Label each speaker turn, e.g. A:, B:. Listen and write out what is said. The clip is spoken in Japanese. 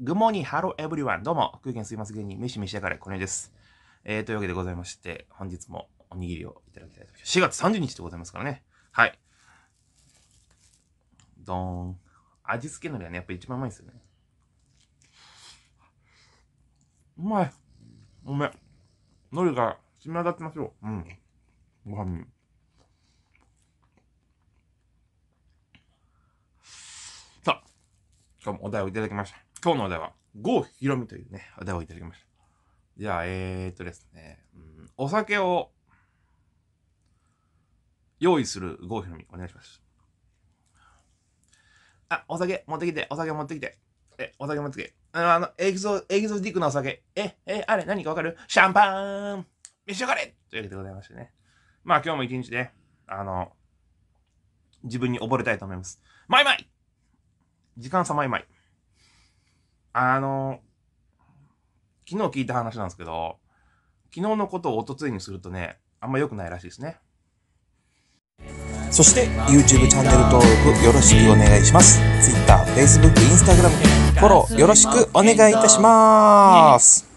A: グモニハローエブリワン。どうも、空間すいます芸人、飯しだかれ、これです。えー、というわけでございまして、本日もおにぎりをいただきたいと思います。4月30日でございますからね。はい。どーん。味付けのりはね、やっぱ
B: 一番うまいですよね。うまい。ごめん。海苔が染み渡ってますよ。うん。ご飯に。さあ、
A: 今日もお題をいただきました。今日のお題は、郷ひろみというね、お題をいただきました。じゃあ、えー、っとですね、うん、お酒を用意する郷ひろみ、お願いします。あ、お酒持ってきて、お酒持ってきて。え、お酒持ってきて。あの、エキゾ、エキゾティックなお酒。え、え、あれ、何かわかるシャンパーン召し上がれというわけでございましてね。まあ今日も一日で、あの、自分に溺れたいと思います。マイマイ時間差マイマイ。あの、昨日聞いた話なんですけど、昨日のことをおとついにするとね、あんま良くないらしいですね。
C: そして YouTube チャンネル登録よろしくお願いします。Twitter、Facebook、Instagram フォローよろしくお願いいたします。